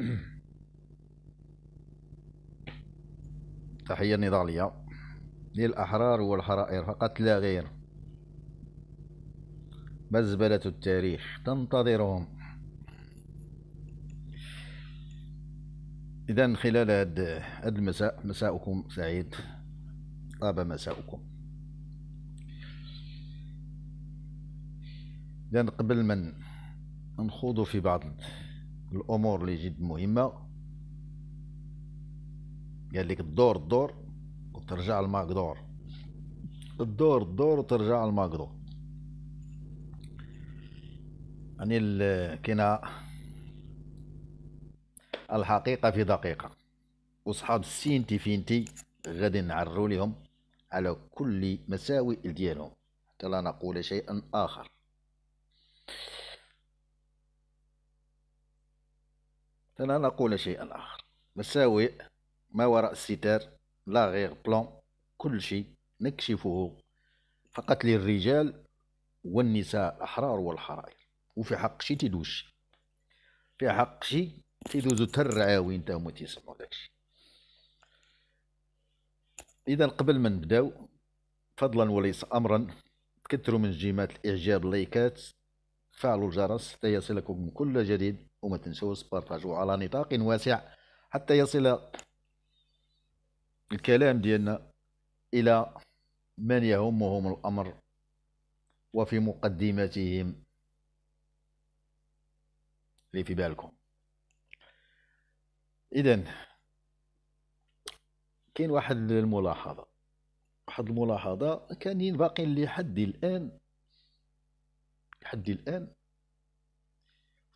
تحية نضالية للأحرار والحرائر فقط لا غير مزبلة التاريخ تنتظرهم إذا خلال هذا المساء مساؤكم سعيد طاب مساؤكم إذا قبل من نخوض في بعض الامور اللي جد مهمه قال لك الدور الدور وترجع الماكدور الدور الدور وترجع الماكدور يعني كاينه الحقيقه في دقيقه وصحاب سينتي فينتي غادي نعرو لهم على كل مساوئ ديالهم حتى لا نقول شيئا اخر انا نقول شيئا آخر مساوئ ما وراء الستار لا غير بلان كل شيء نكشفه فقط للرجال والنساء الأحرار والحرائر وفي حق شي تدوش في حق شي تدوزو ترعاوي انت هما تيسمعو داكشي إذا قبل ما نبداو فضلا وليس أمرا تكثروا من جيمات الإعجاب لايكات فعلوا الجرس حتى يصلكم كل جديد وما تنسوش بارطاجو على نطاق واسع حتى يصل الكلام ديالنا إلى من يهمهم الأمر وفي مقدمتهم اللي في بالكم إذا كاين واحد الملاحظة واحد الملاحظة كانين باقين لحد الآن لحد الآن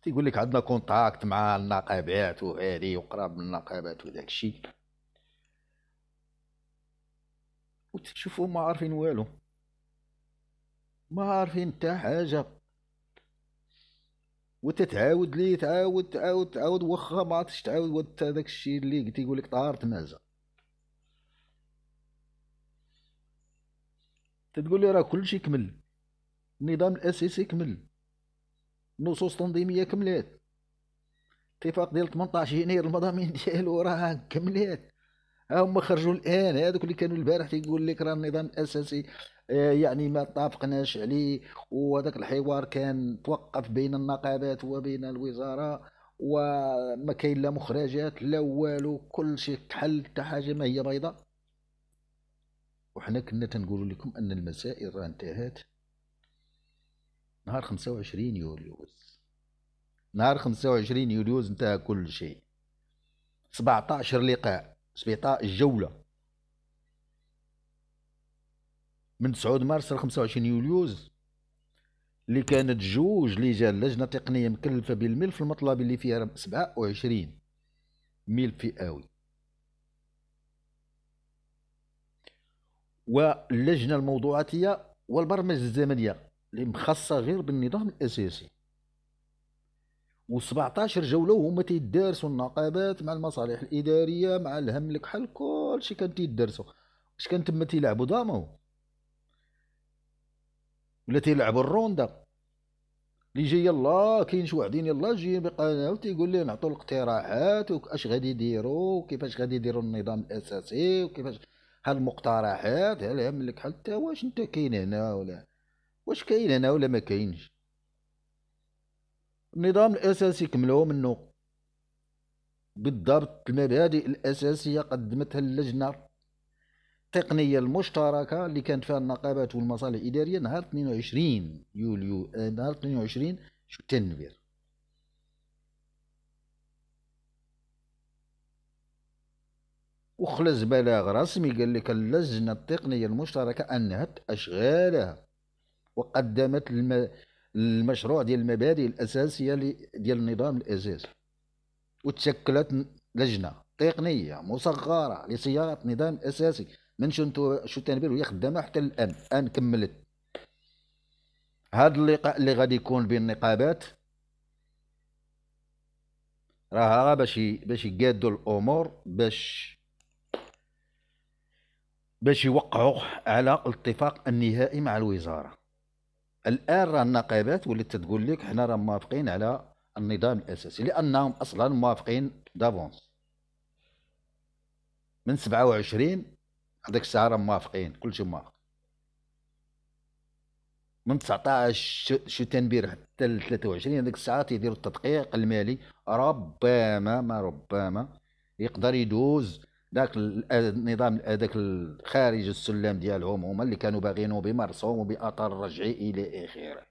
تيقول لك عندنا كونتاكت مع النقابات وهذه وقراب من النقابات وداك الشيء وتشوفوا ما عارفين والو ما عارفين حتى حاجه وتتعاود لي تعاود تعاود تعاود واخا ما عادش تعاود داك الشيء اللي قلت يقول لك طارت مازا تتقول لي راه كلشي كمل النظام الاساسي كمل نصوص تنظيميه كملات اتفاق ديال 18 يناير المضامين ديالو راه كملات ها هما خرجوا الان هذوك اللي كانوا البارح تيقول لك راه النظام الاساسي آه، يعني ما طافقناش عليه وهذاك الحوار كان توقف بين النقابات وبين الوزاره وما كاين لا مخرجات لا والو كل شيء كحل حتى حاجه ما هي بيضاء وحنا كنا تنقول لكم ان المسائل راه انتهت نهار 25 يوليوز نهار 25 يوليوز انتهى كل شيء 17 لقاء 17 جولة من 9 مارس ل 25 يوليوز اللي كانت جوج لجان لجنة تقنية مكلفة بالملف المطلب اللي فيها 27 ملف فئاوي واللجنة الموضوعاتية والبرمجة الزمنية اللي مخصصه غير بالنظام الاساسي و17 جوله هما تيدارسوا النقابات مع المصالح الاداريه مع الهم الكحل كلشي كان تيدارسوا اش كان تما تيلعبوا دامو ولا تيلعبوا الروندا اللي جاي يلا كاين شي واحدين يلا جايين بقناه وتيقول لي نعطوا الاقتراحات واش غادي يديروا وكيفاش غادي يديروا النظام الاساسي وكيفاش هالمقترحات هل هم لك حتى واش انت كاين هنا ولا واش كاين هنا ولا ما كاينش النظام الاساسي كملوه منو بالضبط المبادئ الاساسيه قدمتها اللجنه التقنيه المشتركه اللي كانت فيها النقابات والمصالح الاداريه نهار 22 يوليو آه، نهار 22 شو النبير وخلص بلاغ رسمي قال لك اللجنه التقنيه المشتركه انهت اشغالها وقدمت الم... المشروع ديال المبادئ الاساسيه ديال النظام الاساسي وتشكلت لجنه تقنيه مصغره لصياغه نظام اساسي من شنتو شو تنبير وهي خدامه حتى الان الان كملت هذا اللقاء اللي غادي يكون بين النقابات راه باش باش يقادوا الامور باش باش يوقعوا على الاتفاق النهائي مع الوزاره الان راه النقابات ولات تقول لك حنا راه موافقين على النظام الاساسي لانهم اصلا موافقين دافونس من 27 هذيك الساعه راه موافقين كلشي موافق من 19 شتنبير حتى ل 23 هذيك الساعه تيديروا التدقيق المالي ربما ما ربما يقدر يدوز ذاك النظام ذاك خارج السلم ديالهم هما اللي كانوا باغينو بمرسوم وباطر رجعي الى اخره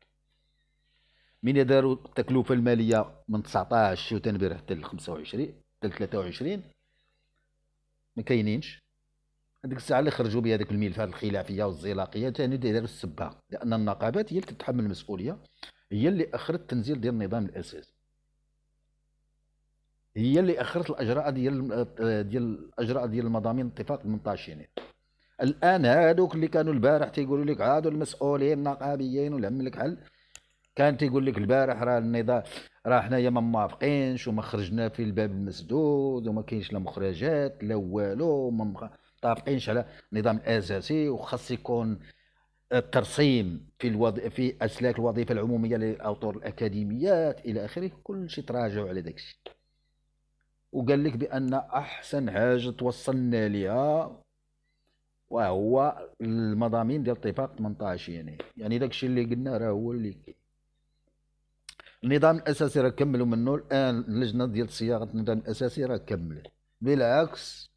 من داروا التكلفه الماليه من 19 وتنبير حتى ل 25 حتى ل 23 ما كاينينش هذيك الساعه اللي خرجوا بها هذيك الملفات الخلافيه والزلاقيه ثاني داروا السبه لان النقابات هي اللي تتحمل المسؤوليه هي اللي اخرت التنزيل ديال النظام الاساسي هي اللي اخرت الاجراء ديال آه، آه، ديال الاجراء ديال المضامين اتفاق 18 الان هادوك اللي كانوا البارح تيقولوا لك هادو المسؤولين النقابيين ولهم لك حل كان تيقول لك البارح راه النظام راه حنايا ما موافقينش وما خرجنا في الباب المسدود وما كاينش لا مخرجات لا والو ما متفقينش على النظام الاساسي وخاص يكون الترسيم آه، في الوض... في اسلاك الوظيفه العموميه للاطر الاكاديميات الى اخره كل شيء تراجعوا على داكشي وقال لك بان احسن حاجه توصلنا ليها وهو المضامين ديال الاتفاق 18 يعني يعني داكشي اللي قلنا راه هو اللي كاين النظام الاساسي راه كملوا منه الان اللجنه ديال صياغه النظام الاساسي راه كملت بالعكس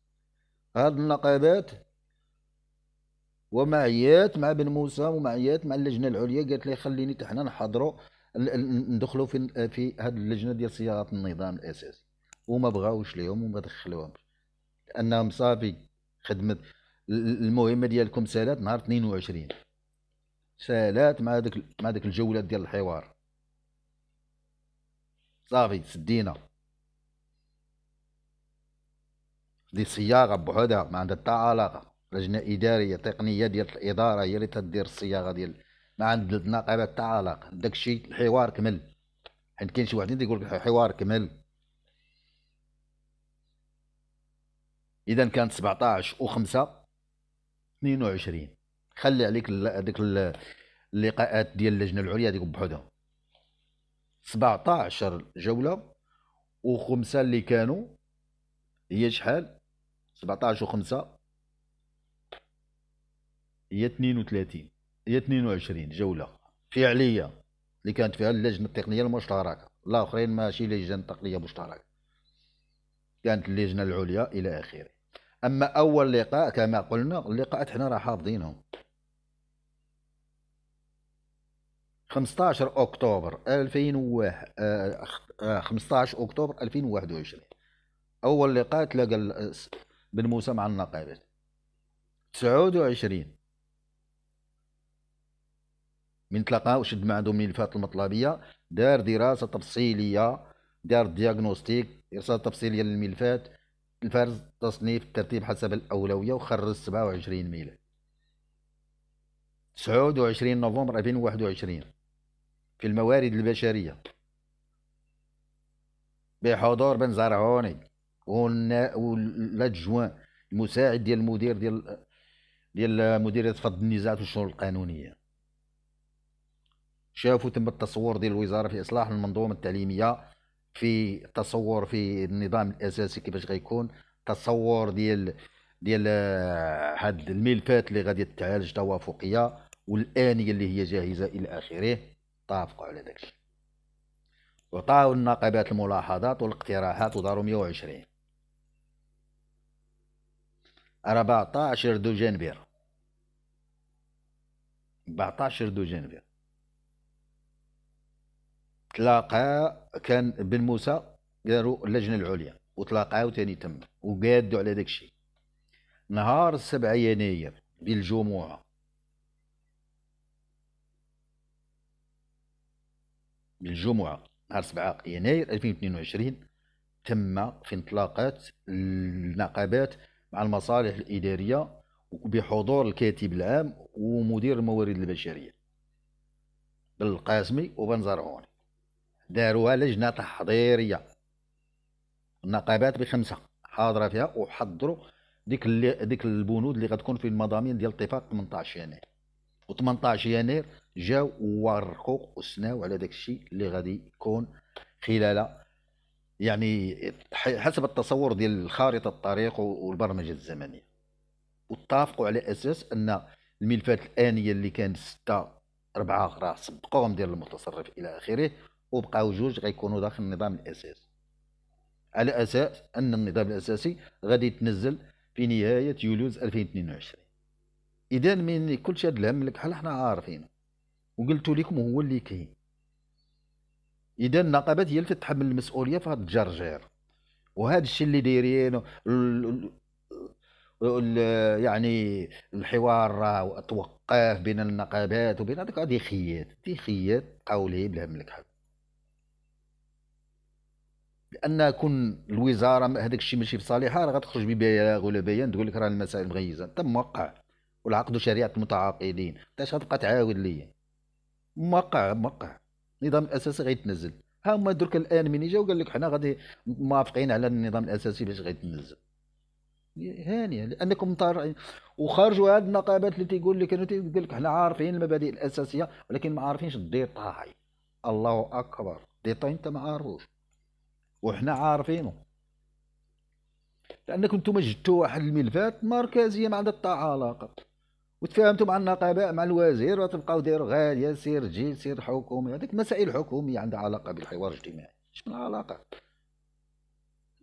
هاد النقابات ومعيات مع بن موسى ومعيات مع اللجنه العليا قالت لي خليني حنا نحضروا ندخلوا في في هاد اللجنه ديال صياغه النظام الاساسي وما بغاوش ليهم وما دخلوهمش لانهم صافي خدمه المهمه ديالكم سالات نهار 22 سالات مع داك مع داك الجولات ديال الحوار صافي سدينا دي صياغه بحدها ما عندها حتى علاقه لجنه اداريه تقنيه ديال الاداره هي اللي تدير الصياغه ديال ما عند النقابه حتى علاقه داكشي الحوار كمل حيت كاين شي واحد يقول لك الحوار كمل اذا كانت 17 و5 22 خلي عليك هذيك اللقاءات ديال اللجنه العليا هذيك بحدهم 17 جوله و5 اللي كانوا هي شحال 17 و5 هي 32 هي 22 جوله فعليه اللي كانت فيها اللجنه التقنيه المشتركه الاخرين ماشي لجنه تقنيه مشتركه كانت اللجنه العليا الى اخره اما اول لقاء كما قلنا اللقاءات حنا راه حافظينهم 15 اكتوبر 2001 15 آه، اكتوبر 2021 اول لقاء تلاقى بن موسى مع النقابات 29 من تلقى وشد ما عندهم الفات المطلبيه دار دراسه تفصيليه دار دياغنوستيك دراسه تفصيليه للملفات الفرز تصنيف الترتيب حسب الأولوية وخرج 27 ميلاد 29 نوفمبر 2021 في الموارد البشرية بحضور بن زرعوني والادجوان المساعد ديال المدير ديال ديال مديريه فض النزاعات والشؤون القانونيه شافوا تم التصور ديال الوزاره في اصلاح المنظومه التعليميه في تصور في النظام الاساسي كيفاش غيكون تصور ديال ديال آه، هاد الملفات اللي غادي تعالج توافقيه والانيه اللي هي جاهزه الى اخره اتفقوا على داكشي وعطاو النقابات الملاحظات والاقتراحات وداروا 120 14 دجنبير 14 دجنبير تلاقى كان بن موسى داروا اللجنه العليا وتلاقاو تاني تم وقادوا على داك الشيء نهار 7 يناير بالجمعه بالجمعه نهار 7 يناير 2022 تم في انطلاقات النقابات مع المصالح الاداريه بحضور الكاتب العام ومدير الموارد البشريه بالقاسمي وبن زرعون داروها لجنه تحضيريه النقابات بخمسه حاضره فيها وحضروا ديك اللي ديك البنود اللي غتكون في المضامين ديال اتفاق 18 يناير و18 يناير جاو وورقوا وسناو على داك الشيء اللي غادي يكون خلال يعني حسب التصور ديال خارطه الطريق والبرمجه الزمنيه واتفقوا على اساس ان الملفات الانيه اللي كان 6 4 راه سبقوهم ديال المتصرف الى اخره وبقاو جوج غيكونوا داخل النظام الاساسي على اساس ان النظام الاساسي غادي يتنزل في نهايه يوليوز 2022 اذا من كل شيء الهم اللي حنا عارفين وقلت لكم هو اللي كاين اذا النقابات هي اللي تتحمل المسؤوليه في هذا الجرجير وهذا الشيء اللي دايرين يعني الحوار توقف بين النقابات وبين هذاك هذه خيات هذه خيات قولي بلا لك حب بان كون الوزاره هذاك الشيء ماشي في صالحها راه غتخرج ببلاغ ولا بيان تقول لك راه المسائل مغيزه انت موقع والعقد شريعه المتعاقدين علاش غتبقى تعاود ليا موقع موقع النظام الاساسي غيتنزل ها هما درك الان من جاو قال لك حنا غادي موافقين على النظام الاساسي باش غيتنزل هانيه لانكم مطالعين وخرجوا هاد النقابات اللي تيقول لك تيقول لك حنا عارفين المبادئ الاساسيه ولكن ما عارفينش الديطاي الله اكبر ديطاي انت ما عارفوش وحنا عارفينه لانكم انتم جدتوا واحد الملفات مركزيه ما عندها حتى علاقه وتفاهمتوا مع النقباء مع الوزير وتبقاو دايروا غاليه سير جي سير حكومي هذيك مسائل حكوميه عندها علاقه بالحوار الاجتماعي شنو العلاقه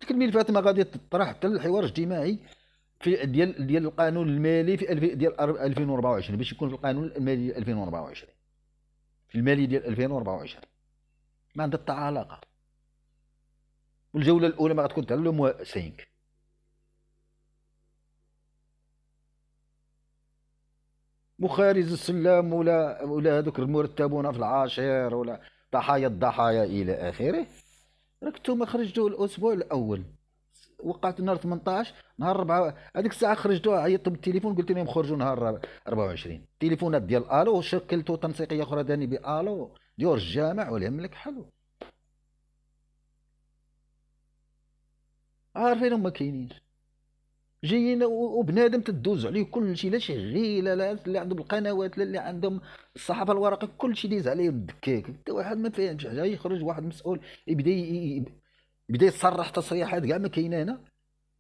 ديك الملفات ما غادي تطرح حتى الحوار الاجتماعي في ديال ديال القانون المالي في ديال 2024 باش يكون في القانون المالي 2024 في المالي ديال 2024 ما عندها حتى علاقه والجوله الاولى ما غتكون تعلو مو موا 5 السلام ولا ولا هذوك المرتبون في العاشر ولا ضحايا الضحايا الى اخره راك نتوما خرجتو الاسبوع الاول وقعت نهار 18 نهار 4 هذيك الساعه خرجتوها عيطت بالتليفون قلت لهم خرجوا نهار 24 التليفونات ديال الو شكلتو تنسيقيه اخرى داني بالو ديور الجامع والهم لك حلو عارفينهم ما كاينينش جايين وبنادم تدوز عليه كلشي لا شغيله لا لا اللي عندهم القنوات لا اللي عندهم الصحافه الورقه كلشي دايز عليه الدكاك حتى واحد ما فاهمش حاجه يخرج واحد مسؤول يبدا يبدا يصرح تصريحات كاع ما كاينه هنا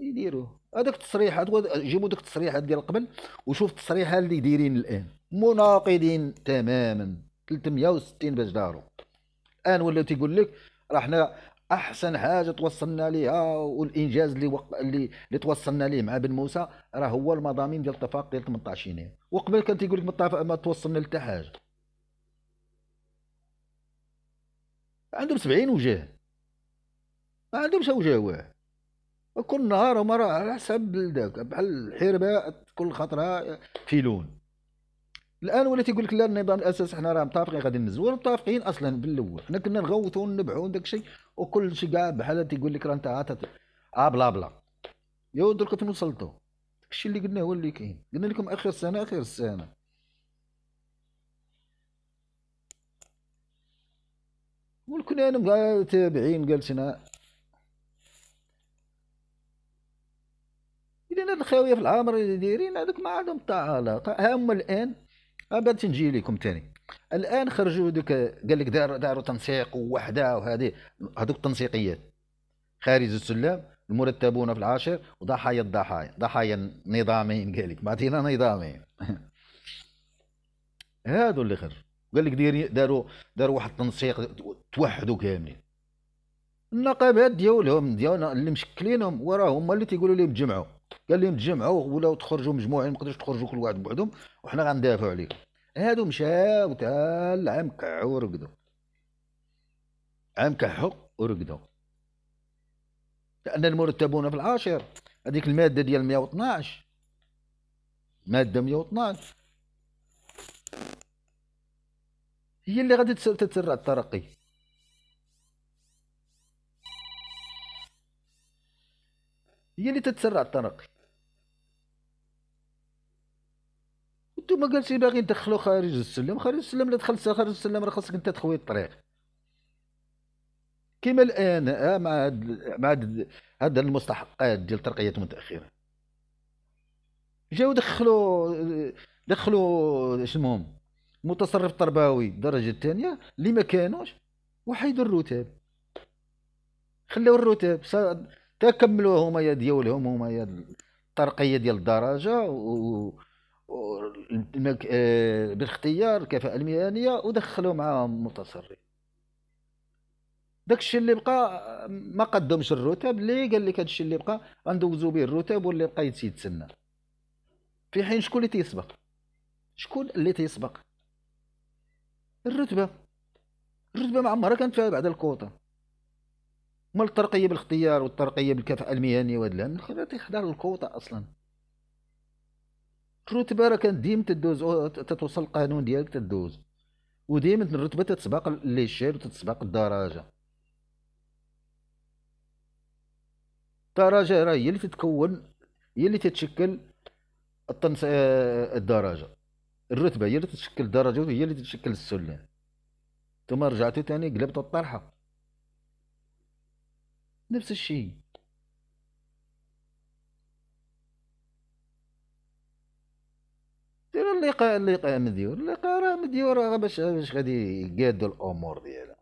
يديروا هذاك التصريحات جيبوا ديك التصريحات ديال قبل وشوف التصريحات اللي دايرين الان مناقضين تماما 360 باش داروا الان ولاو تيقول لك راه حنا احسن حاجه توصلنا ليها والانجاز اللي وق... اللي, اللي توصلنا ليه مع بن موسى راه هو المضامين ديال الاتفاق ديال 18 يناير وقبل كان تيقول لك ما توصلنا لتا حاجه عندهم 70 وجه ما عندهمش وجه واحد كل نهار هما على حسب بلدك بحال الحرباء كل خطره في لون الان ولات يقول لك لا النظام الاساسي حنا راه متفقين غادي نزولوا متفقين اصلا بالاول حنا كنا نغوتوا ونبعوا وداك الشيء وكل شيء كاع بحال تيقول لك راه انت عاطت اه بلا بلا يا درك فين وصلتوا داكشي اللي قلناه هو اللي كاين قلنا لكم اخر السنه اخر السنه ولكن انا بقى قالت انا اذا هاد الخاويه في العامر اللي دايرين هذوك ما عندهم تعالق هما الان بعد تنجي لكم ثاني الان خرجوا دوك قال لك داروا داروا تنسيق ووحده وهذه هذوك التنسيقيات خارج السلم المرتبون في العاشر وضحايا الضحايا ضحايا نظامين قال لك معطينا نظامين هادو اللي خرج قال لك دير داروا داروا واحد التنسيق توحدوا كاملين النقابات ديالهم ديالنا اللي مشكلينهم وراه هما اللي تيقولوا لهم تجمعوا قال لهم تجمعوا ولاو تخرجوا مجموعين ما تقدروش تخرجوا كل واحد بوحدهم وحنا غندافعوا عليكم هادو مشاو تاع العام كعو ورقدوا عام كحوا ورقدوا لان المرتبون في العاشر هذيك الماده ديال 112 ماده 112 هي اللي غادي تسرع الترقي هي اللي تتسرع التنقل انتوما جالسين باغيين ندخلو خارج السلم خارج السلم لا دخلت خارج السلم راه خاصك انت تخوي الطريق كيما الان آه مع هاد مع هاد المستحقات ديال الترقيات المتاخره جاو دخلوا دخلوا اسمهم متصرف تربوي الدرجه الثانيه اللي ما كانوش وحيدوا الرتاب خلاو الرتاب تكملوا هما يا ديالهم هما يا الترقيه ديال الدرجه و آه، بالاختيار الكفاءه المهنيه ودخلوا معاهم متصرف داكشي اللي بقى ما قدمش الرتب اللي قال لك هادشي اللي بقى غندوزو به الرتب واللي بقى يتسنى في حين شكون اللي تيسبق شكون اللي تيسبق الرتبه الرتبه ما عمرها كانت فيها بعد الكوطه ما الترقية بالاختيار والترقية بالكفاءة المهنية وهاد الان الخبرة تيحضر الكوطة أصلا الرتبة راه كان ديما تدوز تتوصل القانون ديالك تدوز وديما الرتبة تتسبق شير وتتسبق الدرجة الدرجة راه هي اللي تتكون هي اللي تتشكل التنس... آه، الدرجة الرتبة هي اللي تتشكل الدرجة وهي اللي تتشكل السلم ثم رجعتو تاني قلبتو الطرحة نفس الشيء ديال اللقاء اللقاء مديور اللقاء راه مديور راه باش باش غادي يقادو الامور ديالها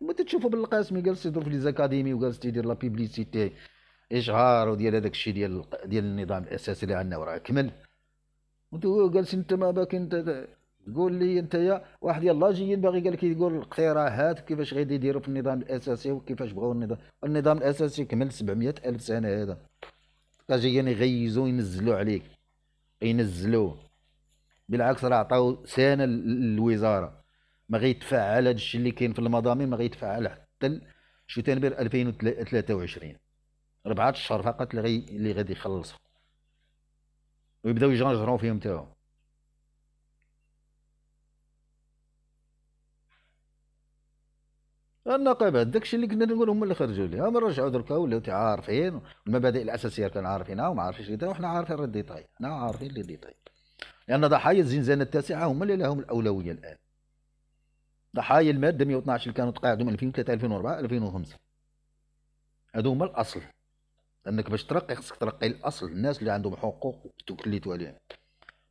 ما تشوفوا بالقاسمي جالس يدور في ليزاكاديمي وجالس يدير لا بيبليسيتي اشهار وديال هذاك الشيء ديال ديال النظام الاساسي اللي عندنا وراه كمل وانتو جالسين انت ما باك انت تقول لي انت واحد جايين باغي قال لك يقول الاقتراحات كيفاش غادي يديروا في النظام الاساسي وكيفاش بغاو النظام النظام الاساسي كمل 700 الف سنه هذا جايين يغيزوا ينزلوا عليك ينزلوه بالعكس راه عطاو سنه للوزاره ما غيتفعل هذا الشيء اللي كاين في المضامين ما غيتفعل حتى شو تنبير 2023 ربعة اشهر فقط اللي غادي يخلصوا ويبداو يجرجروا فيهم تاعهم النقابات داكشي اللي كنا نقول هما اللي خرجوا لي هما رجعوا دركا ولاو عارفين المبادئ الاساسيه كان عارفينها وما عارفينش اللي وحنا عارفين راه الديتاي حنا عارفين لي ديتاي لان ضحايا الزنزانه التاسعه هما اللي لهم الاولويه الان ضحايا الماده 112 اللي كانوا تقاعدوا من 2003 2004 2005 هادو هما الاصل لانك باش ترقي خصك ترقي الاصل الناس اللي عندهم حقوق تكليتو عليهم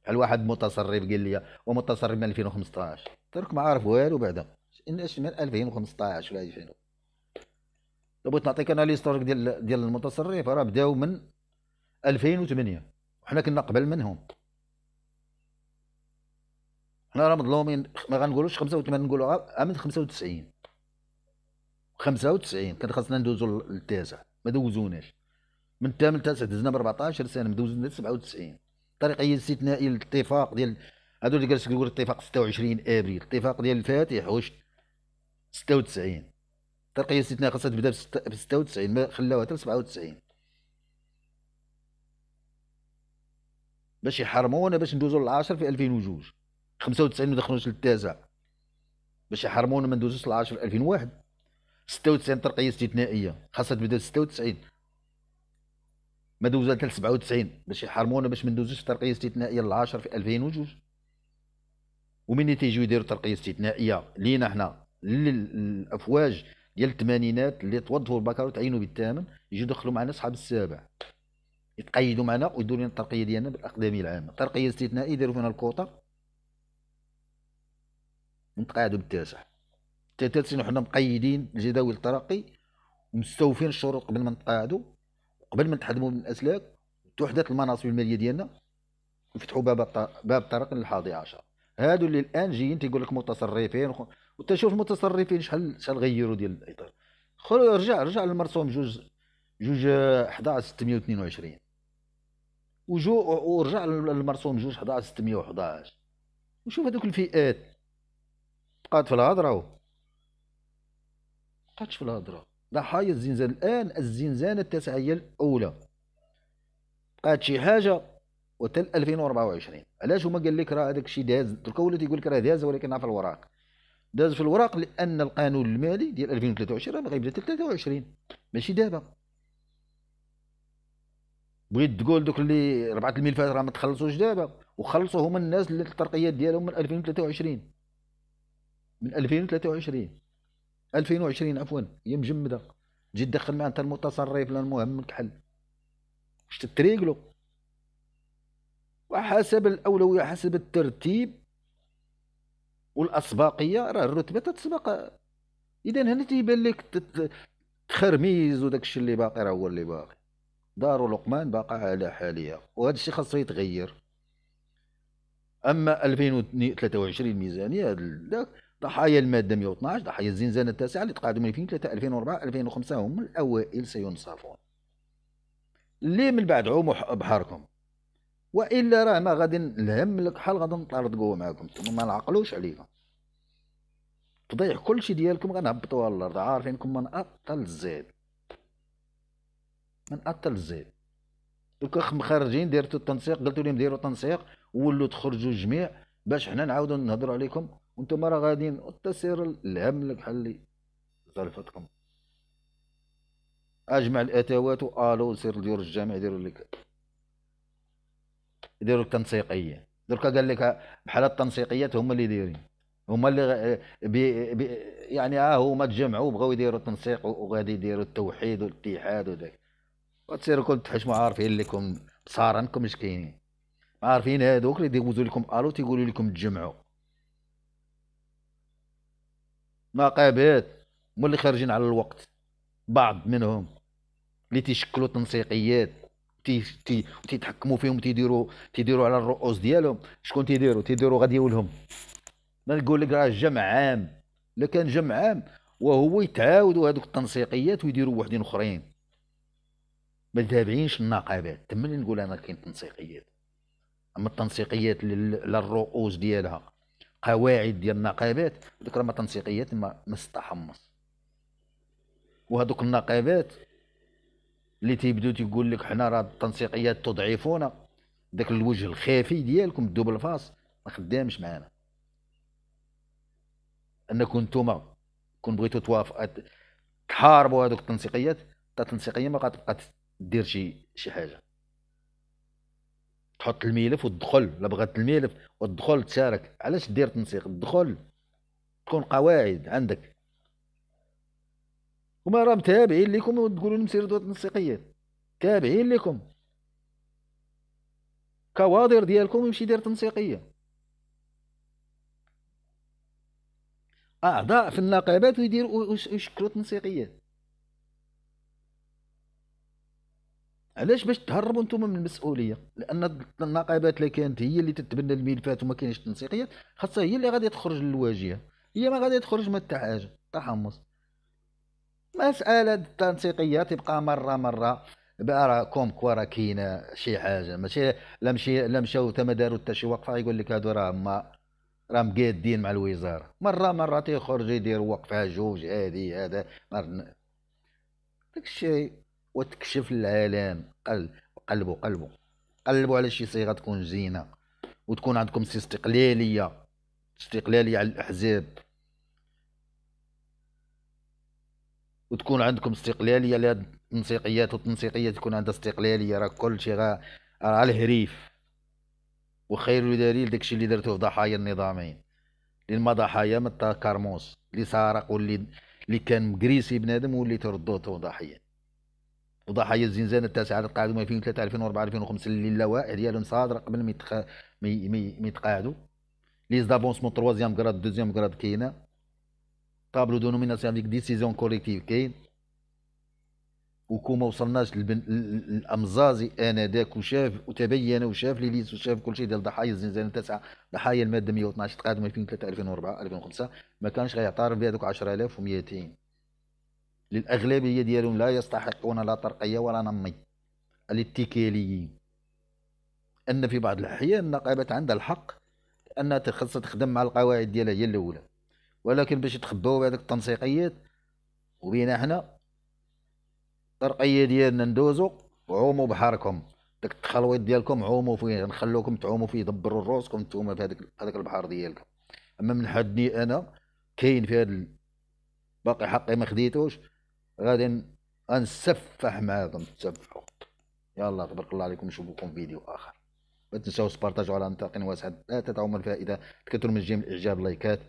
بحال واحد متصرف قال لي ومتصرف من 2015 ترك ما عارف والو بعدا اش من 2015 ولا 2000 بغيت نعطيك انا ليستوريك ديال ديال المتصرف راه بداو من 2008 وحنا كنا قبل منهم حنا راه مظلومين ما غنقولوش 85 نقولوا عام 95 95 كان خاصنا ندوزو للتاسع ما دوزوناش من الثامن للتاسع دزنا ب 14 سنه ما دوزنا 97 الطريقه استثنائيه الاتفاق ديال هادو اللي جالس يقول الاتفاق 26 ابريل الاتفاق ديال الفاتح واش 96 الترقيه الاستثنائيه خاصها تبدا ب 96 ما خلاوها حتى 97 باش يحرمونا باش ندوزو للعاشر في 2002 95 ما دخلوش للتاسع باش يحرمونا ما ندوزوش للعاشر في 2001 96 ترقيه استثنائيه خاصها تبدا ب 96 ما دوزها حتى 97 باش يحرمونا باش ما ندوزوش ترقيه استثنائيه للعاشر في 2002 ومين تيجيو يديروا ترقيه استثنائيه لينا حنا للافواج ديال الثمانينات اللي توظفوا البكالوريا تعينوا بالثامن يجوا يدخلوا معنا اصحاب السابع يتقيدوا معنا ويدوا لنا الترقيه ديالنا بالاقدميه العامه ترقيه استثنائيه يديروا فينا الكوطه ونتقاعدوا بالتاسع سنين وحنا مقيدين جداول الترقي ومستوفين الشروط قبل ما نتقاعدوا قبل ما نتحدموا من الاسلاك توحدت المناصب الماليه ديالنا وفتحوا باب باب الترقي للحادي عشر هادو اللي الان جايين تيقول لك متصرفين وتشوف شوف المتصرفين شحال شحال غيروا ديال الاطار رجع رجع للمرسوم جوج جوج 11622 وجو ورجع للمرسوم جوج 11611 وشوف هذوك الفئات بقات في الهضره بقاتش في الهضره ضحايا الزنزان الان الزنزانه التاسعه هي الاولى بقات شي حاجه وتل 2024 علاش هما قال لك راه هذاك الشيء داز دركا ولا تيقول لك راه داز ولكن في الوراق داز في الوراق لان القانون المالي ديال 2023 راه غيبدا 23 ماشي دابا بغيت تقول دوك اللي 4 الملفات راه ما تخلصوش دابا وخلصوا هما الناس اللي الترقيات ديالهم من 2023 من 2023 2020 عفوا هي مجمده تجي تدخل معاه انت المتصرف لا المهم كحل باش تتريقلو وحسب الاولويه حسب الترتيب والاسباقيه راه الرتبه تتسبق اذا هنا تيبان لك تخرميز وداك الشيء اللي باقي راه هو اللي باقي دار لقمان باقا على حالها وهذا الشيء خاصو يتغير اما 2023 الميزانيه داك ضحايا الماده 112 ضحايا الزنزانه التاسعه اللي تقاعدوا من 2003 2004 2005 هم الاوائل سينصفون اللي من بعد عوموا بحركم والا راه ما غادي نلهم لك بحال غادي قوه معاكم ما نعقلوش عليكم تضيع كلشي ديالكم غنهبطوها على الارض عارفينكم من اطل الزيد من اطل الزيد دوك خارجين ديرتوا التنسيق قلتوا لهم ديروا تنسيق ولوا تخرجوا الجميع باش حنا نعاودوا نهضروا عليكم وانتم راه غاديين التسير الهم لك بحال اللي زلفتكم اجمع الاتوات والو سير ديور الجامع ديروا لك يديروا التنسيقيه دركا قال لك بحالات تنسيقيات هما اللي دايرين هما اللي بي بي يعني اه هما تجمعوا بغاو يديروا التنسيق وغادي يديروا التوحيد والاتحاد وداك وتصيروا كل تحشموا عارفين لكم عندكم اش كاينين عارفين هذوك اللي يدوزوا لكم الو تيقولوا لكم تجمعوا نقابات هما اللي خارجين على الوقت بعض منهم اللي تيشكلوا تنسيقيات تي تي تيتحكموا فيهم تيديروا تيديروا على الرؤوس ديالهم شكون تيديروا تيديروا غاديولهم ما نقول لك راه جمع عام الا كان جمع عام وهو يتعاودوا هذوك التنسيقيات ويديروا وحدين اخرين ما تابعينش النقابات تما اللي نقول انا كاين تنسيقيات اما التنسيقيات للرؤوس ديالها قواعد ديال النقابات ذكر ما تنسيقيات ما ما استحمص وهذوك النقابات اللي تيبدو تيقول لك حنا راه التنسيقيات تضعفونا داك الوجه الخافي ديالكم الدوبل فاس ما خدامش معانا انكم نتوما كون بغيتو توافقوا تحاربوا هذوك التنسيقيات حتى التنسيقيه ما غتبقى دير شي شي حاجه تحط الملف وتدخل لا بغات الملف وتدخل تشارك علاش دير تنسيق الدخول تكون قواعد عندك هما راه متابعين ليكم وتقولوا لهم سيروا دوات التنسيقيات تابعين ليكم كوادر ديالكم يمشي يدير تنسيقيه اعضاء في النقابات ويدير ويشكلوا تنسيقيات علاش باش تهربوا نتوما من المسؤوليه لان النقابات اللي كانت هي اللي تتبنى الملفات وما كاينش تنسيقيات خاصها هي اللي غادي تخرج للواجهه هي ما غادي تخرج ما حتى حاجه تحمص مسألة التنسيقية تبقى مرة مرة بقى كوم كوا راه كاينه شي حاجه ماشي لا مشي لا مشاو ما داروا حتى شي وقفه يقول لك هادو راه ما راه مقادين مع الوزاره مره مره تيخرج يدير وقفه جوج هادي هذا داك الشيء وتكشف للعالم قل قلبوا قلبوا قلبوا على شي صيغه تكون زينه وتكون عندكم استقلاليه استقلاليه على الاحزاب وتكون عندكم استقلاليه لهاد التنسيقيات والتنسيقيه تكون عندها استقلاليه راه كلشي غا راه الهريف وخير دليل داكشي اللي درتوه ضحايا النظامين اللي ما ضحايا ما كارموس اللي سارق واللي اللي كان مقريسي بنادم واللي تو ضحيه وضحايا الزنزانه التاسعه اللي تقاعدوا 2003 2004 2005 اللي اللوائح ديالهم صادره قبل ما يتخ... مي... مي... يتقاعدوا لي زابونسمون تروازيام كراد دوزيام كراد كاينه طابلو دوميناسيون عندك ديسيزيون كوليكتيف كاين وكوما وصلناش للبن الامزازي انذاك وشاف وتبين وشاف لي ليس وشاف كل شيء ديال ضحايا الزنزانه التاسعه ضحايا الماده 112 تقادم 2003 2004 2005 ما كانش غيعترف بهذوك 10200 للاغلبيه ديالهم لا يستحقون لا ترقيه ولا نمي الاتكاليين ان في بعض الاحيان النقابات عندها الحق انها تخص تخدم مع القواعد ديالها هي الاولى ولكن باش يتخباو بهذوك التنسيقيات وبينا حنا الترقيه ديالنا ندوزو وعوموا بحركم داك التخلويط ديالكم عوموا فيه نخلوكم تعوموا فيه دبروا راسكم نتوما في هذاك هذاك البحر ديالكم اما من حدني انا كاين في هذا باقي حقي ما خديتوش غادي نسفح معاكم تسفحوا يلا تبارك الله عليكم نشوفكم فيديو اخر ما تنساوش تبارطاجوا على نطاق واسع لا تتعوم الفائده تكثروا من الجيم الاعجاب لايكات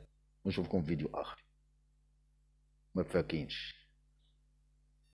Hoje eu com vídeo arte. Uma fé